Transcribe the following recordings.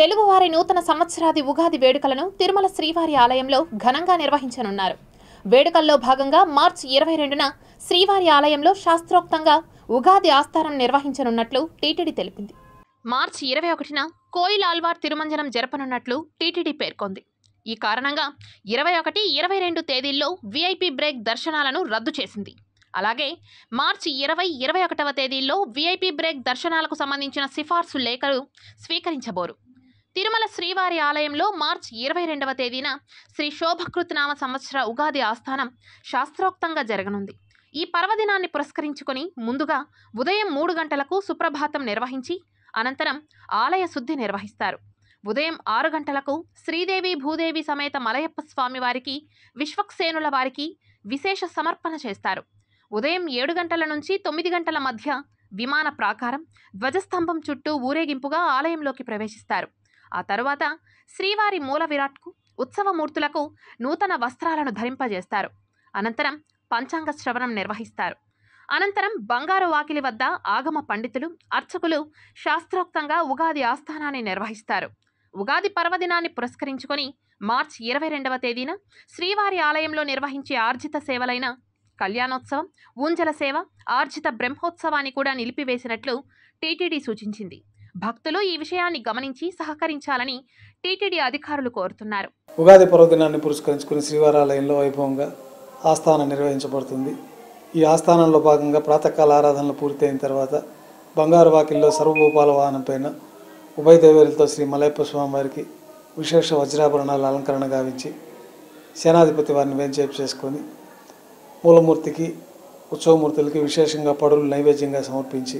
తెలుగువారి నూతన సంవత్సరాది ఉగాది వేడుకలను తిరుమల శ్రీవారి ఆలయంలో ఘనంగా నిర్వహించనున్నారు వేడుకల్లో భాగంగా మార్చి ఇరవై రెండున శ్రీవారి ఆలయంలో శాస్త్రోక్తంగా ఉగాది ఆస్థానం నిర్వహించనున్నట్లు టీటీడీ తెలిపింది మార్చి ఇరవై ఒకటిన కోయిలాల్వార్ తిరుమంజనం జరపనున్నట్లు టీటీడీ పేర్కొంది ఈ కారణంగా ఇరవై ఒకటి ఇరవై రెండు తేదీల్లో వీఐపీ బ్రేక్ దర్శనాలను రద్దు చేసింది అలాగే మార్చి ఇరవై ఇరవై ఒకటవ తేదీల్లో వీఐపీ బ్రేక్ దర్శనాలకు సంబంధించిన సిఫార్సు లేఖలు స్వీకరించబోరు తిరుమల శ్రీవారి ఆలయంలో మార్చ్ ఇరవై రెండవ తేదీన శ్రీ శోభకృతనామ సంవత్సర ఉగాది ఆస్థానం శాస్త్రోక్తంగా జరగనుంది ఈ పర్వదినాన్ని పురస్కరించుకొని ముందుగా ఉదయం మూడు గంటలకు సుప్రభాతం నిర్వహించి అనంతరం ఆలయ శుద్ధి నిర్వహిస్తారు ఉదయం ఆరు గంటలకు శ్రీదేవి భూదేవి సమేత మలయప్ప స్వామి వారికి విశ్వక్సేనుల వారికి విశేష సమర్పణ చేస్తారు ఉదయం ఏడు గంటల నుంచి తొమ్మిది గంటల మధ్య విమాన ప్రాకారం ధ్వజస్తంభం చుట్టూ ఊరేగింపుగా ఆలయంలోకి ప్రవేశిస్తారు ఆ తరువాత శ్రీవారి మూల విరాట్కు ఉత్సవమూర్తులకు నూతన వస్త్రాలను ధరింపజేస్తారు అనంతరం పంచాంగ శ్రవణం నిర్వహిస్తారు అనంతరం బంగారు వాకిలి వద్ద ఆగమ పండితులు అర్చకులు శాస్త్రోక్తంగా ఉగాది ఆస్థానాన్ని నిర్వహిస్తారు ఉగాది పర్వదినాన్ని పురస్కరించుకొని మార్చ్ ఇరవై రెండవ తేదీన శ్రీవారి ఆలయంలో నిర్వహించే ఆర్జిత సేవలైన కళ్యాణోత్సవం ఊంజల సేవ ఆర్జిత బ్రహ్మోత్సవాన్ని కూడా నిలిపివేసినట్లు టీటీడీ సూచించింది భక్తులు ఈ విషయాన్ని గమనించి సహకరించాలని టీటీడీ అధికారులు కోరుతున్నారు ఉగాది పర్వదినాన్ని పురస్కరించుకుని శ్రీవారాలయంలో వైభవంగా ఆస్థానం నిర్వహించబడుతుంది ఈ ఆస్థానంలో భాగంగా ప్రాతకాల ఆరాధనలు పూర్తయిన తర్వాత బంగారు వాకిల్లో సర్వభూపాల వాహనం పైన ఉభయ దేవేరులతో శ్రీ మలయప్ప స్వామి వారికి విశేష వజ్రాభరణాలు అలంకరణ గావించి సేనాధిపతి వారిని వేంచేపు చేసుకొని మూలమూర్తికి ఉత్సవమూర్తులకి విశేషంగా పడులు నైవేద్యంగా సమర్పించి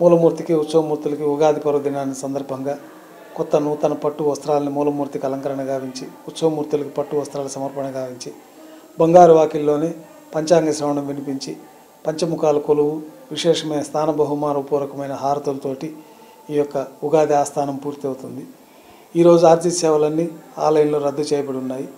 మూలమూర్తికి ఉత్సవమూర్తులకి ఉగాది పర్వదినాన్ని సందర్భంగా కొత్త నూతన పట్టు వస్త్రాలను మూలమూర్తికి అలంకరణ గావించి ఉత్సవమూర్తులకు పట్టు వస్త్రాల సమర్పణ గావించి బంగారు వాకిల్లోనే పంచాంగ శ్రవణం వినిపించి పంచముఖాల కొలువు విశేషమైన స్థాన బహుమానపూర్వకమైన హారతులతోటి ఈ యొక్క ఉగాది ఆస్థానం పూర్తవుతుంది ఈరోజు ఆర్జీ సేవలన్నీ ఆలయంలో రద్దు చేయబడి ఉన్నాయి